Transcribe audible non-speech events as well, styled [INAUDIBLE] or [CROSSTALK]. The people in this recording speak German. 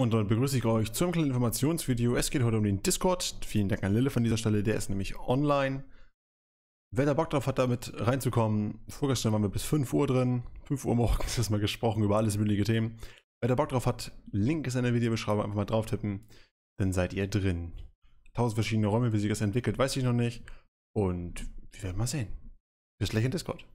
Und dann begrüße ich euch zum kleinen Informationsvideo. Es geht heute um den Discord. Vielen Dank an Lille von dieser Stelle, der ist nämlich online. Wer da Bock drauf hat, damit reinzukommen, vorgestern waren wir bis 5 Uhr drin. 5 Uhr morgens [LAUGHS] ist mal gesprochen über alles mögliche Themen. Wer da Bock drauf hat, Link ist in der Videobeschreibung, einfach mal drauf tippen, dann seid ihr drin. Tausend verschiedene Räume, wie sich das entwickelt, weiß ich noch nicht. Und wir werden mal sehen. Bis gleich in Discord.